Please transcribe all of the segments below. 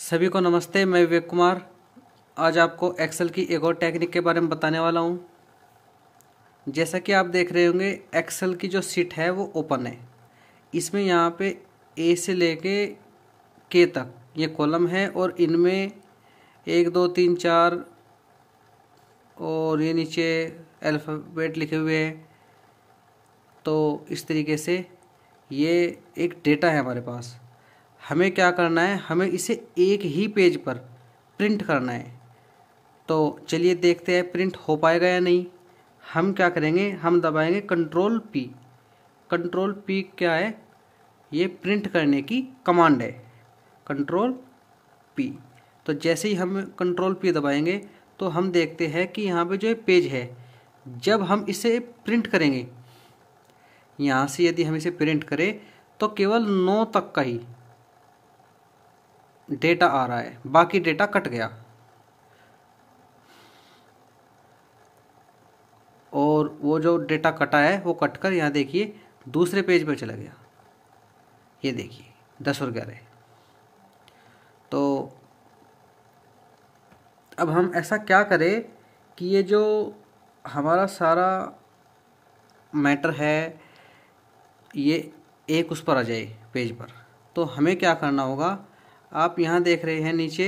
सभी को नमस्ते मैं विवेक कुमार आज आपको एक्सेल की एक और टेक्निक के बारे में बताने वाला हूँ जैसा कि आप देख रहे होंगे एक्सेल की जो सीट है वो ओपन है इसमें यहाँ पे ए से लेके के तक ये कॉलम है और इनमें एक दो तीन चार और ये नीचे अल्फ़ाबेट लिखे हुए हैं तो इस तरीके से ये एक डेटा है हमारे पास हमें क्या करना है हमें इसे एक ही पेज पर प्रिंट करना है तो चलिए देखते हैं प्रिंट हो पाएगा या नहीं हम क्या करेंगे हम दबाएंगे कंट्रोल पी कंट्रोल पी क्या है ये प्रिंट करने की कमांड है कंट्रोल पी तो जैसे ही हम कंट्रोल पी दबाएंगे तो हम देखते हैं कि यहाँ पे जो पेज है जब हम इसे प्रिंट करेंगे यहाँ से यदि हम इसे प्रिंट करें तो केवल नौ तक का ही डेटा आ रहा है बाकी डेटा कट गया और वो जो डेटा कटा है वो कट कर यहाँ देखिए दूसरे पेज पर चला गया ये देखिए दस और ग्यारह तो अब हम ऐसा क्या करें कि ये जो हमारा सारा मैटर है ये एक उस पर आ जाए पेज पर तो हमें क्या करना होगा आप यहाँ देख रहे हैं नीचे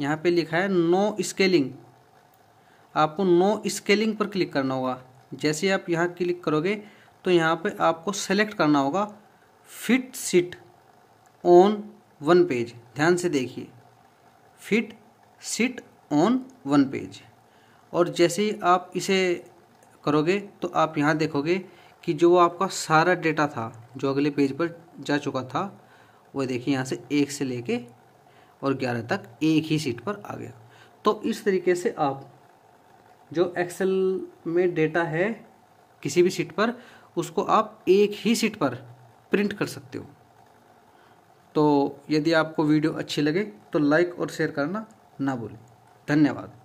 यहाँ पे लिखा है नो स्केलिंग आपको नो स्केलिंग पर क्लिक करना होगा जैसे आप यहाँ क्लिक करोगे तो यहाँ पे आपको सेलेक्ट करना होगा fit sheet on one page ध्यान से देखिए fit sheet on one page और जैसे ही आप इसे करोगे तो आप यहाँ देखोगे कि जो आपका सारा डेटा था जो अगले पेज पर जा चुका था वो देखिए यहाँ से एक से लेके और ग्यारह तक एक ही सीट पर आ गया तो इस तरीके से आप जो एक्सेल में डेटा है किसी भी सीट पर उसको आप एक ही सीट पर प्रिंट कर सकते हो तो यदि आपको वीडियो अच्छी लगे तो लाइक और शेयर करना ना भूलें धन्यवाद